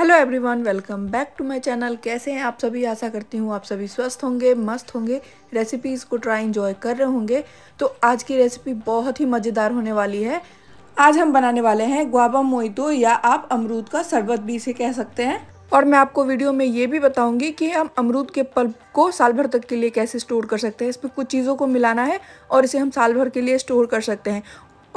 hello everyone welcome back to my channel कैसे हैं आप सभी आशा करती हूँ आप सभी स्वस्थ होंगे मस्त होंगे रेसिपीज़ को ट्राई इन्जॉय कर रहे होंगे तो आज की रेसिपी बहुत ही मज़ेदार होने वाली है आज हम बनाने वाले हैं गुआबा मोइतो या आप अमरूद का शरबत भी इसे कह सकते हैं और मैं आपको वीडियो में ये भी बताऊंगी कि हम अमरूद के पल्प को साल भर तक के लिए कैसे स्टोर कर सकते हैं इसमें कुछ चीज़ों को मिलाना है और इसे हम साल भर के लिए स्टोर कर सकते हैं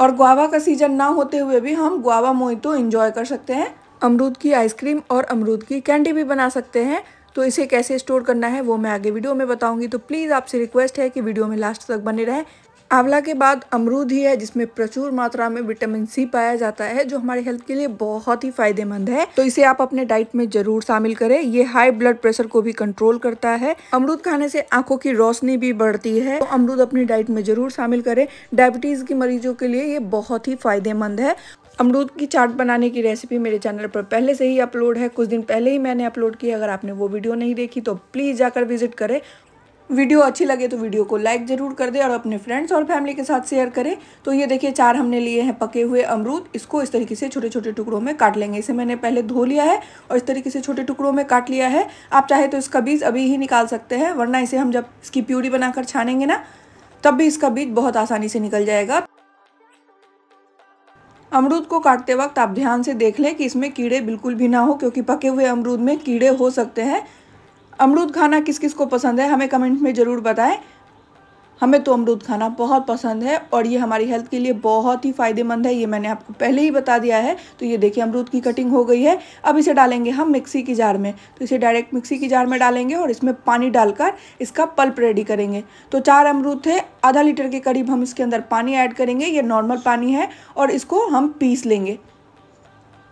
और गुआवा का सीज़न ना होते हुए भी हम गुआवा तो इन्जॉय कर सकते हैं अमरूद की आइसक्रीम और अमरूद की कैंडी भी बना सकते हैं तो इसे कैसे स्टोर करना है वो मैं आगे वीडियो में बताऊंगी तो प्लीज़ आपसे रिक्वेस्ट है कि वीडियो में लास्ट तक बने रहें आंवला के बाद अमरूद ही है जिसमें प्रचुर मात्रा में विटामिन सी पाया जाता है जो हमारे हेल्थ के लिए बहुत ही फायदेमंद है तो इसे आप अपने डाइट में जरूर शामिल करें ये हाई ब्लड प्रेशर को भी कंट्रोल करता है अमरूद खाने से आंखों की रोशनी भी बढ़ती है तो अमरूद अपनी डाइट में जरूर शामिल करें डायबिटीज के मरीजों के लिए ये बहुत ही फायदेमंद है अमरूद की चाट बनाने की रेसिपी मेरे चैनल पर पहले से ही अपलोड है कुछ दिन पहले ही मैंने अपलोड की अगर आपने वो वीडियो नहीं देखी तो प्लीज़ जाकर विजिट करें वीडियो अच्छी लगे तो वीडियो को लाइक ज़रूर कर दें और अपने फ्रेंड्स और फैमिली के साथ शेयर करें तो ये देखिए चार हमने लिए हैं पके हुए अमरूद इसको इस तरीके से छोटे छोटे टुकड़ों में काट लेंगे इसे मैंने पहले धो लिया है और इस तरीके से छोटे टुकड़ों में काट लिया है आप चाहे तो इसका बीज अभी ही निकाल सकते हैं वरना इसे हम जब इसकी प्यूरी बनाकर छानेंगे ना तब भी इसका बीज बहुत आसानी से निकल जाएगा अमरूद को काटते वक्त आप ध्यान से देख लें कि इसमें कीड़े बिल्कुल भी ना हो क्योंकि पके हुए अमरूद में कीड़े हो सकते हैं अमरूद खाना किस किस को पसंद है हमें कमेंट में ज़रूर बताएं हमें तो अमरूद खाना बहुत पसंद है और ये हमारी हेल्थ के लिए बहुत ही फ़ायदेमंद है ये मैंने आपको पहले ही बता दिया है तो ये देखिए अमरूद की कटिंग हो गई है अब इसे डालेंगे हम मिक्सी की जार में तो इसे डायरेक्ट मिक्सी की जार में डालेंगे और इसमें पानी डालकर इसका पल्प रेडी करेंगे तो चार अमरूद थे आधा लीटर के करीब हम इसके अंदर पानी ऐड करेंगे ये नॉर्मल पानी है और इसको हम पीस लेंगे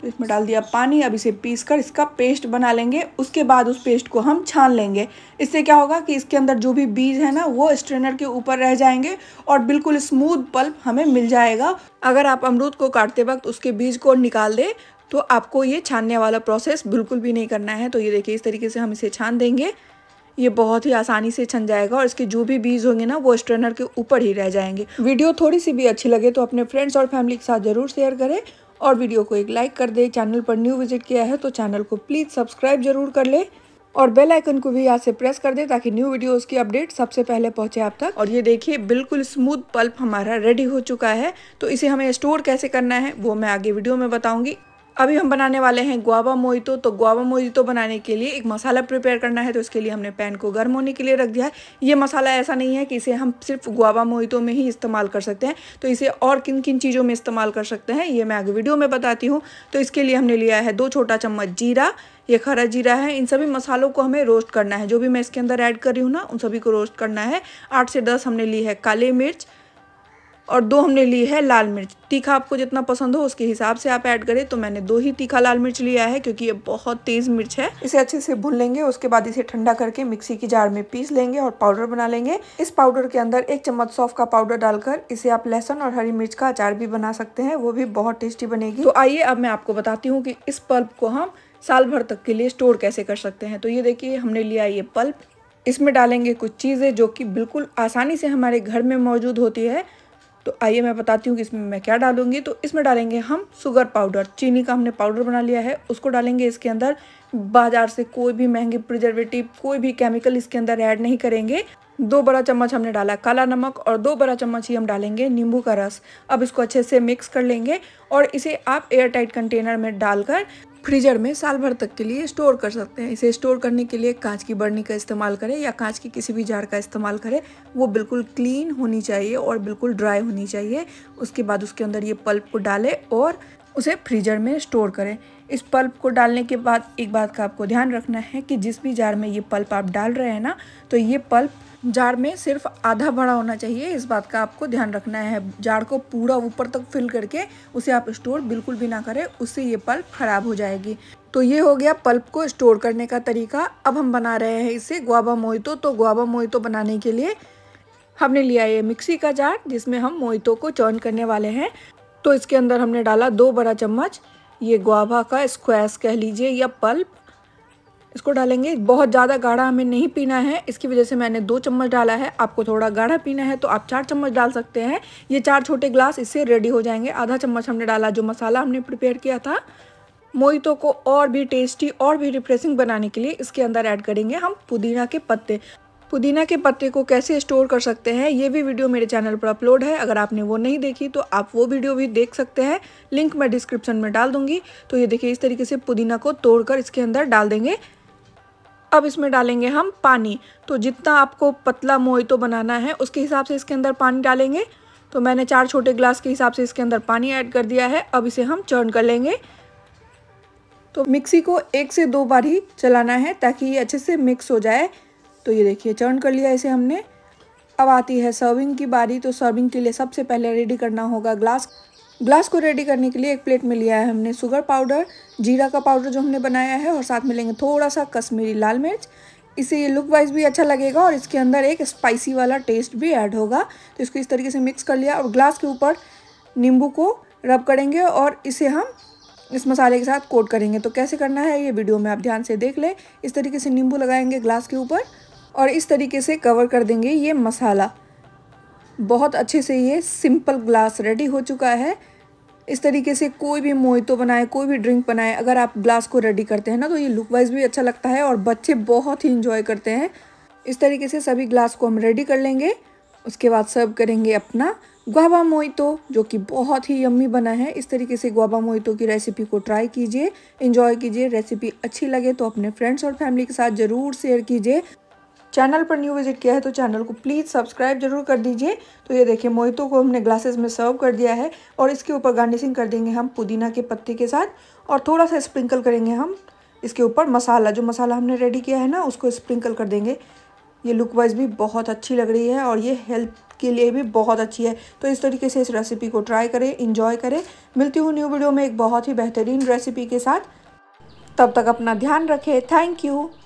तो इसमें डाल दिया पानी अब इसे पीस कर इसका पेस्ट बना लेंगे उसके बाद उस पेस्ट को हम छान लेंगे इससे क्या होगा कि इसके अंदर जो भी बीज है ना वो स्ट्रेनर के ऊपर रह जाएंगे और बिल्कुल स्मूथ पल्प हमें मिल जाएगा अगर आप अमरूद को काटते वक्त उसके बीज को निकाल दें तो आपको ये छानने वाला प्रोसेस बिल्कुल भी नहीं करना है तो ये देखिए इस तरीके से हम इसे छान देंगे ये बहुत ही आसानी से छन जाएगा और इसके जो भी बीज होंगे ना वो स्ट्रेनर के ऊपर ही रह जाएंगे वीडियो थोड़ी सी भी अच्छी लगे तो अपने फ्रेंड्स और फैमिली के साथ जरूर शेयर करें और वीडियो को एक लाइक कर दे चैनल पर न्यू विजिट किया है तो चैनल को प्लीज़ सब्सक्राइब जरूर कर ले और बेल आइकन को भी यहाँ से प्रेस कर दे ताकि न्यू वीडियोस की अपडेट सबसे पहले पहुंचे आप तक और ये देखिए बिल्कुल स्मूथ पल्प हमारा रेडी हो चुका है तो इसे हमें स्टोर कैसे करना है वो मैं आगे वीडियो में बताऊंगी अभी हम बनाने वाले हैं गुआवा मोइतो तो गुआवा मोइतो बनाने के लिए एक मसाला प्रिपेयर करना है तो इसके लिए हमने पैन को गर्म होने के लिए रख दिया है ये मसाला ऐसा नहीं है कि इसे हम सिर्फ गुआवा मोइतो में ही इस्तेमाल कर सकते हैं तो इसे और किन किन चीज़ों में इस्तेमाल कर सकते हैं ये मैं आगे वीडियो में बताती हूँ तो इसके लिए हमने लिया है दो छोटा चम्मच जीरा ये खरा जीरा है इन सभी मसालों को हमें रोस्ट करना है जो भी मैं इसके अंदर ऐड कर रही हूँ ना उन सभी को रोस्ट करना है आठ से दस हमने ली है काले मिर्च और दो हमने ली है लाल मिर्च तीखा आपको जितना पसंद हो उसके हिसाब से आप ऐड करें तो मैंने दो ही तीखा लाल मिर्च लिया है क्योंकि ये बहुत तेज़ मिर्च है इसे अच्छे से भून लेंगे उसके बाद इसे ठंडा करके मिक्सी की जार में पीस लेंगे और पाउडर बना लेंगे इस पाउडर के अंदर एक चम्मच सौफ का पाउडर डालकर इसे आप लहसन और हरी मिर्च का अचार भी बना सकते हैं वो भी बहुत टेस्टी बनेगी तो आइए अब मैं आपको बताती हूँ की इस पल्प को हम साल भर तक के लिए स्टोर कैसे कर सकते हैं तो ये देखिए हमने लिया ये पल्प इसमें डालेंगे कुछ चीज़ें जो कि बिल्कुल आसानी से हमारे घर में मौजूद होती है तो आइए मैं बताती हूँ कि इसमें मैं क्या डालूंगी तो इसमें डालेंगे हम शुगर पाउडर चीनी का हमने पाउडर बना लिया है उसको डालेंगे इसके अंदर बाज़ार से कोई भी महंगे प्रिजर्वेटिव कोई भी केमिकल इसके अंदर ऐड नहीं करेंगे दो बड़ा चम्मच हमने डाला काला नमक और दो बड़ा चम्मच ही हम डालेंगे नींबू का रस अब इसको अच्छे से मिक्स कर लेंगे और इसे आप एयर टाइट कंटेनर में डालकर फ्रीजर में साल भर तक के लिए स्टोर कर सकते हैं इसे स्टोर करने के लिए कांच की बर्नी का इस्तेमाल करें या कांच की किसी भी जार का इस्तेमाल करें वो बिल्कुल क्लीन होनी चाहिए और बिल्कुल ड्राई होनी चाहिए उसके बाद उसके अंदर ये पल्प को डालें और उसे फ्रीजर में स्टोर करें इस पल्प को डालने के बाद एक बात का आपको ध्यान रखना है कि जिस भी जार में ये पल्प आप डाल रहे हैं ना तो ये पल्प जार में सिर्फ आधा भरा होना चाहिए इस बात का आपको ध्यान रखना है जार को पूरा ऊपर तक फिल करके उसे आप स्टोर बिल्कुल भी ना करें उससे ये पल्प ख़राब हो जाएगी तो ये हो गया पल्प को स्टोर करने का तरीका अब हम बना रहे हैं इसे गुआबा मोहितो तो गुआबा मोहितो बनाने के लिए हमने लिया ये मिक्सी का जार जिसमें हम मोहितो को चॉन करने वाले हैं तो इसके अंदर हमने डाला दो बड़ा चम्मच ये गुआवा का स्क्वैश कह लीजिए या पल्प इसको डालेंगे बहुत ज़्यादा गाढ़ा हमें नहीं पीना है इसकी वजह से मैंने दो चम्मच डाला है आपको थोड़ा गाढ़ा पीना है तो आप चार चम्मच डाल सकते हैं ये चार छोटे ग्लास इससे रेडी हो जाएंगे आधा चम्मच हमने डाला जो मसाला हमने प्रिपेयर किया था मोइतो को और भी टेस्टी और भी रिफ्रेशिंग बनाने के लिए इसके अंदर ऐड करेंगे हम पुदीना के पत्ते पुदीना के पत्ते को कैसे स्टोर कर सकते हैं ये भी वीडियो मेरे चैनल पर अपलोड है अगर आपने वो नहीं देखी तो आप वो वीडियो भी देख सकते हैं लिंक मैं डिस्क्रिप्शन में डाल दूंगी तो ये देखिए इस तरीके से पुदीना को तोड़कर इसके अंदर डाल देंगे अब इसमें डालेंगे हम पानी तो जितना आपको पतला तो बनाना है उसके हिसाब से इसके अंदर पानी डालेंगे तो मैंने चार छोटे ग्लास के हिसाब से इसके अंदर पानी ऐड कर दिया है अब इसे हम चर्न कर लेंगे तो मिक्सी को एक से दो बार ही चलाना है ताकि ये अच्छे से मिक्स हो जाए तो ये देखिए चर्न कर लिया इसे हमने अब आती है सर्विंग की बारी तो सर्विंग के लिए सबसे पहले रेडी करना होगा ग्लास ग्लास को रेडी करने के लिए एक प्लेट में लिया है हमने शुगर पाउडर जीरा का पाउडर जो हमने बनाया है और साथ में लेंगे थोड़ा सा कश्मीरी लाल मिर्च इसे ये लुक वाइज भी अच्छा लगेगा और इसके अंदर एक स्पाइसी वाला टेस्ट भी ऐड होगा तो इसको इस तरीके से मिक्स कर लिया और ग्लास के ऊपर नींबू को रब करेंगे और इसे हम इस मसाले के साथ कोट करेंगे तो कैसे करना है ये वीडियो में आप ध्यान से देख लें इस तरीके से नींबू लगाएंगे ग्लास के ऊपर और इस तरीके से कवर कर देंगे ये मसाला बहुत अच्छे से ये सिंपल ग्लास रेडी हो चुका है इस तरीके से कोई भी मोहितो बनाए कोई भी ड्रिंक बनाए अगर आप ग्लास को रेडी करते हैं ना तो ये लुक वाइज भी अच्छा लगता है और बच्चे बहुत ही इंजॉय करते हैं इस तरीके से सभी ग्लास को हम रेडी कर लेंगे उसके बाद सर्व करेंगे अपना ग्वाबा मोइतो जो कि बहुत ही यम्मी बना है इस तरीके से ग्वाबा मोइतो की रेसिपी को ट्राई कीजिए इन्जॉय कीजिए रेसिपी अच्छी लगे तो अपने फ्रेंड्स और फैमिली के साथ ज़रूर शेयर कीजिए चैनल पर न्यू विजिट किया है तो चैनल को प्लीज़ सब्सक्राइब जरूर कर दीजिए तो ये देखिए मोहितों को हमने ग्लासेस में सर्व कर दिया है और इसके ऊपर गार्निशिंग कर देंगे हम पुदीना के पत्ते के साथ और थोड़ा सा स्प्रिंकल करेंगे हम इसके ऊपर मसाला जो मसाला हमने रेडी किया है ना उसको स्प्रिंकल कर देंगे ये लुक वाइज भी बहुत अच्छी लग रही है और ये हेल्थ के लिए भी बहुत अच्छी है तो इस तरीके से इस रेसिपी को ट्राई करें इंजॉय करें मिलती हूँ न्यू वीडियो में एक बहुत ही बेहतरीन रेसिपी के साथ तब तक अपना ध्यान रखें थैंक यू